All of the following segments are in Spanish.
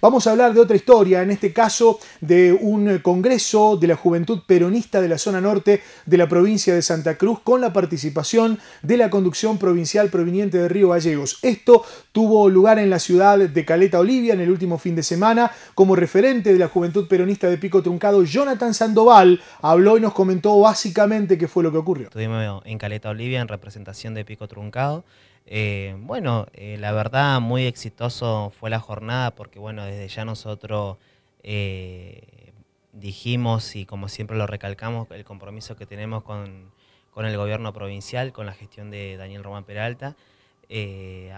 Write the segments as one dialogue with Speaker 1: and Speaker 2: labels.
Speaker 1: Vamos a hablar de otra historia, en este caso de un eh, congreso de la juventud peronista de la zona norte de la provincia de Santa Cruz con la participación de la conducción provincial proveniente de Río Gallegos. Esto tuvo lugar en la ciudad de Caleta Olivia en el último fin de semana. Como referente de la juventud peronista de Pico Truncado, Jonathan Sandoval habló y nos comentó básicamente qué fue lo que ocurrió.
Speaker 2: Estuvimos en Caleta Olivia en representación de Pico Truncado. Eh, bueno, eh, la verdad muy exitoso fue la jornada porque bueno, desde ya nosotros eh, dijimos y como siempre lo recalcamos, el compromiso que tenemos con, el gobierno provincial, con la gestión de Daniel Román Peralta,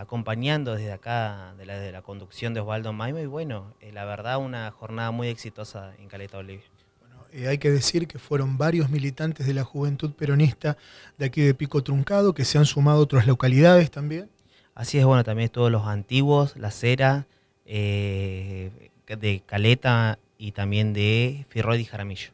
Speaker 2: acompañando desde acá de la, conducción de Osvaldo Maimo y bueno, la verdad una jornada muy exitosa en Caleta Bolivia
Speaker 1: hay que decir que fueron varios militantes de la juventud peronista de aquí de Pico Truncado, que se han sumado otras localidades también.
Speaker 2: Así es, bueno, también todos los antiguos, La Cera, eh, de Caleta y también de Firroy y Jaramillo.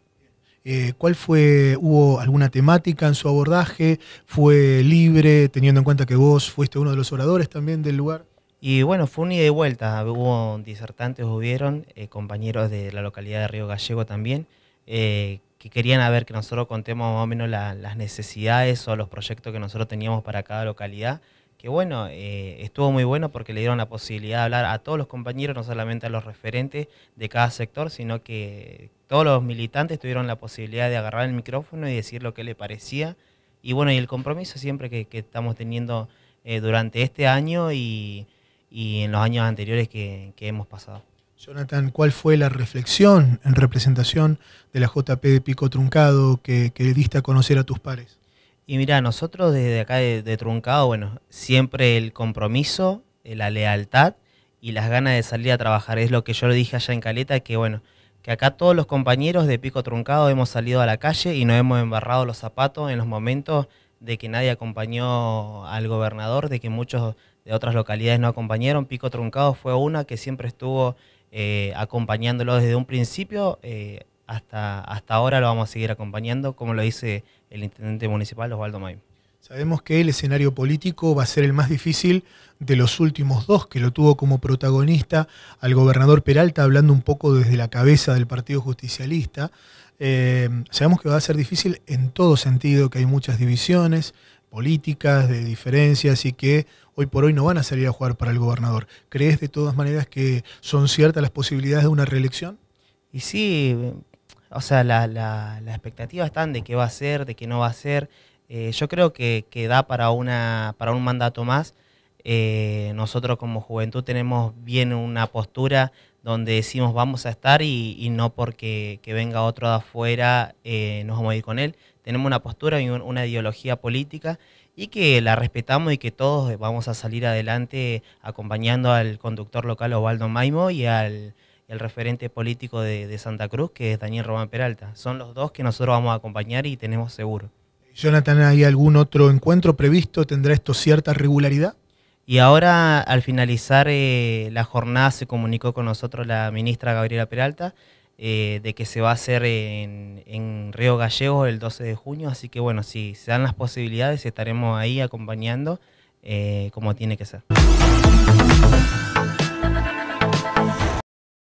Speaker 1: Eh, ¿Cuál fue, hubo alguna temática en su abordaje? ¿Fue libre, teniendo en cuenta que vos fuiste uno de los oradores también del lugar?
Speaker 2: Y bueno, fue un ida y vuelta. Hubo disertantes, hubieron eh, compañeros de la localidad de Río Gallego también. Eh, que querían ver que nosotros contemos más o menos las necesidades o los proyectos que nosotros teníamos para cada localidad. Que bueno, eh, estuvo muy bueno porque le dieron la posibilidad de hablar a todos los compañeros, no solamente a los referentes de cada sector, sino que todos los militantes tuvieron la posibilidad de agarrar el micrófono y decir lo que le parecía. Y bueno, y el compromiso siempre que, estamos teniendo eh, durante este año y, en los años anteriores que hemos pasado.
Speaker 1: Jonathan, ¿cuál fue la reflexión en representación de la JP de Pico Truncado que, que diste a conocer a tus pares?
Speaker 2: Y mira, nosotros desde acá de, de, Truncado, bueno, siempre el compromiso, eh, la lealtad y las ganas de salir a trabajar. Es lo que yo le dije allá en Caleta, que bueno, que acá todos los compañeros de Pico Truncado hemos salido a la calle y nos hemos embarrado los zapatos en los momentos de que nadie acompañó al gobernador, de que muchos de otras localidades no acompañaron. Pico Truncado fue una que siempre estuvo eh, acompañándolo desde un principio. Eh, hasta, hasta ahora lo vamos a seguir acompañando, como lo dice el intendente municipal Osvaldo May.
Speaker 1: Sabemos que el escenario político va a ser el más difícil de los últimos dos, que lo tuvo como protagonista al gobernador Peralta, hablando un poco desde la cabeza del Partido Justicialista. Eh, sabemos que va a ser difícil en todo sentido, que hay muchas divisiones, políticas, de diferencias y que hoy por hoy no van a salir a jugar para el gobernador. ¿Crees de todas maneras que son ciertas las posibilidades de una reelección? Y sí, o sea, las la, la
Speaker 2: expectativas están de qué va a ser, de qué no va a ser. Eh, yo creo que, da para, una, para un mandato más. Eh, nosotros como juventud tenemos bien una postura donde decimos vamos a estar y, no porque que venga otro de afuera eh, nos vamos a ir con él, tenemos una postura y una ideología política y que la respetamos y que todos vamos a salir adelante acompañando al conductor local Osvaldo Maimo y al referente político de, Santa Cruz, que es Daniel Román Peralta. Son los dos que nosotros vamos a acompañar y tenemos seguro.
Speaker 1: Jonathan, ¿hay algún otro encuentro previsto? ¿Tendrá esto cierta regularidad?
Speaker 2: Y ahora, al finalizar eh, la jornada, se comunicó con nosotros la ministra Gabriela Peralta eh, de que se va a hacer en, Río Gallegos el 12 de junio. Así que bueno, si se dan las posibilidades, estaremos ahí acompañando eh, como tiene que ser.